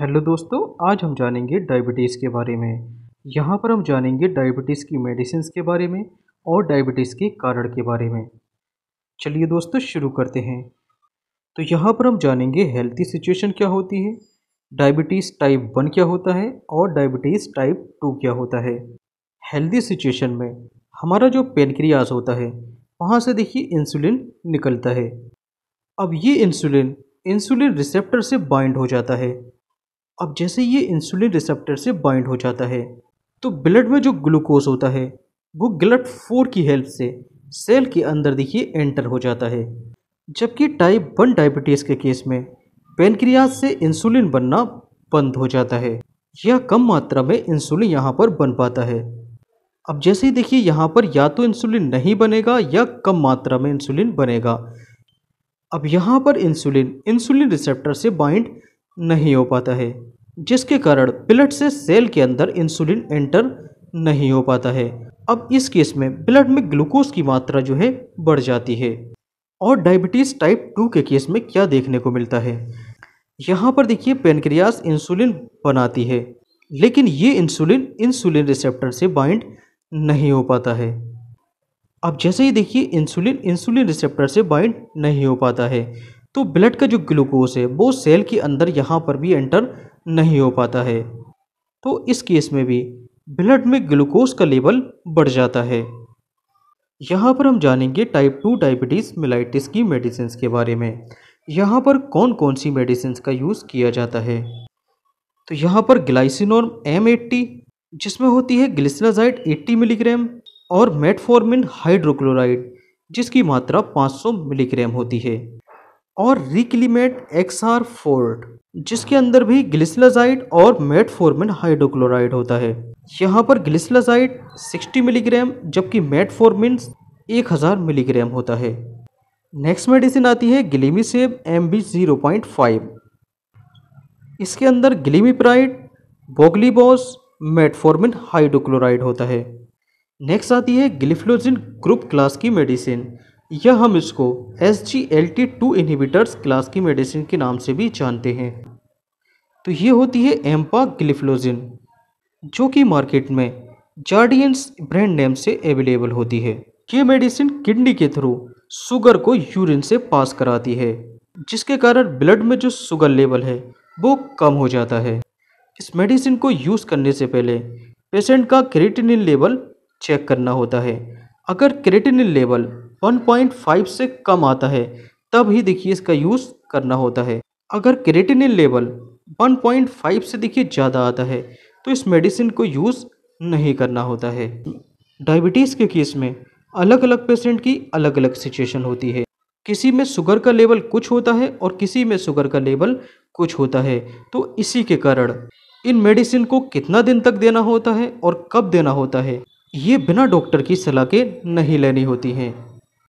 hello दोस्तों आज हम जानेंगे डायबिटीज़ के बारे में यहाँ पर हम जानेंगे डायबिटीज़ की मेडिसिन के बारे में और डायबिटीज़ के कारण के बारे में चलिए दोस्तों शुरू करते हैं तो यहाँ पर हम जानेंगे हेल्थी सिचुएशन क्या होती है डायबिटीज़ टाइप वन क्या होता है और डायबिटीज़ टाइप टू क्या होता है हेल्दी सिचुएशन में हमारा जो पेनक्रियाज होता है वहाँ से देखिए इंसुलिन निकलता है अब ये इंसुलिन इंसुलिन रिसेप्टर से बाइंड हो जाता है अब जैसे ये इंसुलिन रिसेप्टर से बाइंड हो जाता है तो ब्लड में जो ग्लूकोज होता है वो ग्लट फोर की हेल्प से सेल के अंदर देखिए एंटर हो जाता है जबकि टाइप वन डायबिटीज़ के केस में पेनक्रियाज से इंसुलिन बनना बंद हो जाता है या कम मात्रा में इंसुलिन यहाँ पर बन पाता है अब जैसे ही देखिए यहाँ पर या तो इंसुलिन नहीं बनेगा या कम मात्रा में इंसुलिन बनेगा अब यहाँ पर इंसुलिन इंसुलिन रिसेप्टर से बाइंड नहीं हो पाता है जिसके कारण ब्लड से सेल के अंदर इंसुलिन एंटर नहीं हो पाता है अब इस केस में ब्लड में ग्लूकोज की मात्रा जो है बढ़ जाती है और डायबिटीज़ टाइप टू के केस में क्या देखने को मिलता है यहाँ पर देखिए पेनक्रियास इंसुलिन बनाती है लेकिन ये इंसुलिन इंसुलिन रिसेप्टर से बाइंड नहीं हो पाता है अब जैसे ही देखिए इंसुलिन इंसुलिन रिसेप्टर से बाइंड नहीं हो पाता है तो ब्लड का जो ग्लूकोज है वो सेल के अंदर यहाँ पर भी एंटर नहीं हो पाता है तो इस केस में भी ब्लड में ग्लूकोज का लेवल बढ़ जाता है यहाँ पर हम जानेंगे टाइप टू डायबिटीज़ मिलाइटिस की मेडिसिन के बारे में यहाँ पर कौन कौन सी मेडिसिन का यूज़ किया जाता है तो यहाँ पर ग्लाइसिनॉर्म एम एट्टी जिसमें होती है ग्लिसनाजाइड 80 मिलीग्राम और मेटफॉर्मिन हाइड्रोक्लोराइड जिसकी मात्रा 500 मिलीग्राम होती है और रिक्लीमेट एक्स आर फोर्ट जिसके अंदर भी ग्लिसलाजाइड और मेटफोर्मिन हाइड्रोक्लोराइड होता है यहाँ पर ग्लिसलाजाइड 60 मिलीग्राम जबकि मेटफोर्मिन 1000 मिलीग्राम होता है नेक्स्ट मेडिसिन आती है Glimisave M B zero point five इसके अंदर ग्लीमीप्राइड बोगलीबॉस मेटफॉर्मिन हाइड्रोक्लोराइड होता है नेक्स्ट आती है ग्लिफ्लोजिन ग्रुप क्लास की मेडिसिन यह हम इसको S G L T two inhibitors class की मेडिसिन के नाम से भी जानते हैं तो ये होती है एम्पा ग्लिफ्लोजिन जो कि मार्केट में जार्डियंस ब्रांड नेम से अवेलेबल होती है ये मेडिसिन किडनी के थ्रू शुगर को यूरिन से पास कराती है जिसके कारण ब्लड में जो शुगर लेवल है वो कम हो जाता है इस मेडिसिन को यूज़ करने से पहले पेशेंट का क्रेटिनिन लेवल चेक करना होता है अगर क्रेटिनिन लेवल 1.5 से कम आता है तब ही देखिए इसका यूज़ करना होता है अगर क्रेटिनिन लेवल 1.5 से देखिए ज़्यादा आता है तो इस मेडिसिन को यूज़ नहीं करना होता है डायबिटीज़ के केस में अलग अलग पेशेंट की अलग अलग सिचुएशन होती है किसी में शुगर का लेवल कुछ होता है और किसी में शुगर का लेवल कुछ होता है तो इसी के कारण इन मेडिसिन को कितना दिन तक देना होता है और कब देना होता है ये बिना डॉक्टर की सलाह के नहीं लेनी होती हैं